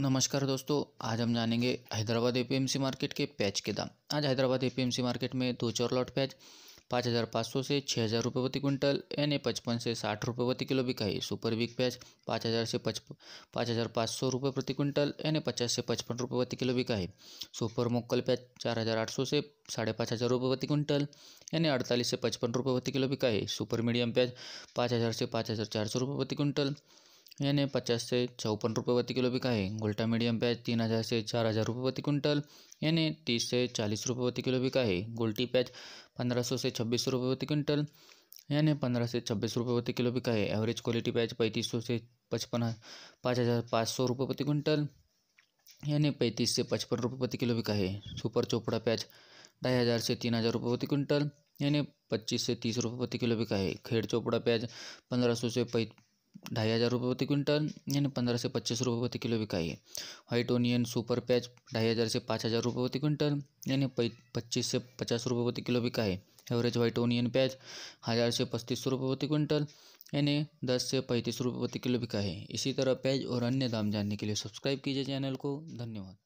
नमस्कार दोस्तों आज हम जानेंगे हैदराबाद एपीएमसी मार्केट के प्याज के दाम आज हैदराबाद एपीएमसी मार्केट में दो चार लॉट प्याज पाँच हज़ार पाँच सौ से छः हज़ार रुपये प्रति क्विंटल यानी पचपन से साठ रुपये प्रति किलो बिका है सुपर बिग प्याज पाँच हज़ार से पच पाँच हज़ार पाँच सौ रुपये प्रति क्विंटल यानी पचास से पचपन रुपये प्रति किलो बिका है सुपर मोकल प्याज चार हज़ार आठ सौ से साढ़े पाँच हज़ार रुपये प्रति क्विंटल यानी अड़तालीस से पचपन रुपये प्रति किलो बिका है सुपर मीडियम प्याज पाँच हज़ार से पाँच हज़ार चार सौ रुपये प्रति क्विंटल यानी पचास से चौपन रुपये प्रति किलो बिका है गोल्टा मीडियम प्याज तीन हज़ार से चार हज़ार रुपये प्रति कुंटल यानी तीस से चालीस रुपये प्रति किलो बिका है गोल्टी प्याज पंद्रह सौ से छब्बीस रुपये प्रति क्विंटल यानी पंद्रह से छब्बीस रुपये प्रति किलो बिका है एवरेज क्वालिटी प्याज पैंतीस सौ से पचपन पाँच हज़ार पाँच सौ रुपये प्रति क्विंटल यानी पैंतीस से पचपन रुपये प्रति किलो बिका है सुपर चोपड़ा प्याज ढाई हज़ार से तीन हज़ार रुपये प्रति क्विंटल यानी पच्चीस से तीस रुपये प्रति किलो बिका है खेड़ चोपड़ा प्याज पंद्रह सौ से पै ढाई हज़ार रुपये प्रति क्विंटल यानी पंद्रह से पच्चीस रुपये प्रति किलो बिकाई है वाइट ऑनियन सुपर प्याज ढाई हज़ार से पाँच हज़ार रुपये प्रति क्विंटल यानी पच्चीस से पचास रुपये प्रति किलो बिका है एवरेज वाइट ओनियन प्याज हज़ार से पच्चीस रुपये प्रति क्विंटल यानी दस से पैंतीस रुपये प्रति किलो बिका है इसी तरह प्याज और अन्य दाम जानने के लिए सब्सक्राइब कीजिए चैनल को धन्यवाद